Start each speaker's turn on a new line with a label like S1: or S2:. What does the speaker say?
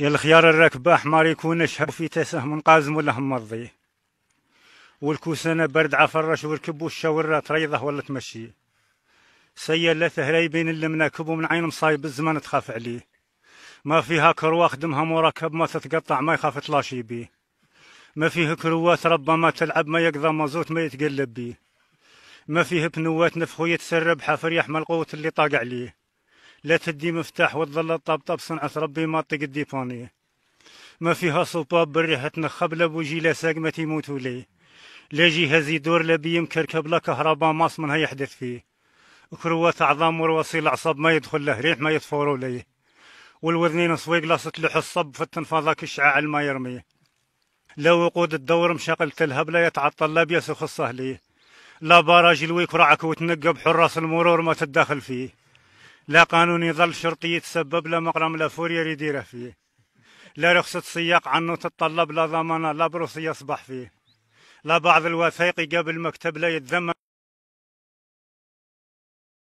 S1: قال الخيار الركبة أحمر يكون شهب في تسهم قازم ولا هم مرضيه والكوسنة برد عفرش وركب والشاورة تريضه ولا تمشي سيا لا بين اللي مناكبه من عين مصايب الزمان تخاف عليه ما فيها كروة خدمها مركب ما تتقطع ما يخاف تلاشي بيه ما فيه كروات ربما تلعب ما يقضى مازوت ما يتقلب بيه ما فيه بنوات نفخو يتسرب حفر يحمل قوة اللي طاق عليه لا تدي مفتاح وتظل طابطاب صنعة ربي ما منطق الديبانية ما فيها صباب بريحة نخب لا بوجي لا ساق ما تيموتوا لي لا جهاز يدور لا بيمكركب لا كهرباء ماص منها يحدث فيه كروات عظام ورواسيل الأعصاب ما يدخل له ريح ما يتفوروا لي والوذنين صويق لاصت لح الصب في التنفاضك الشعاع ما يرميه لا وقود الدور مشاقل تلهب لا يتعطل لا وخصه لي لا باراج الويك رعك وتنقب حراس المرور ما تتداخل فيه لا قانون يظل شرطي يتسبب لا مقرم لا فوريا يديره فيه لا رخصة سياق عنه تتطلب لا ضمانة لا بروسي يصبح فيه لا بعض الوثائق قبل مكتب لا يتذمن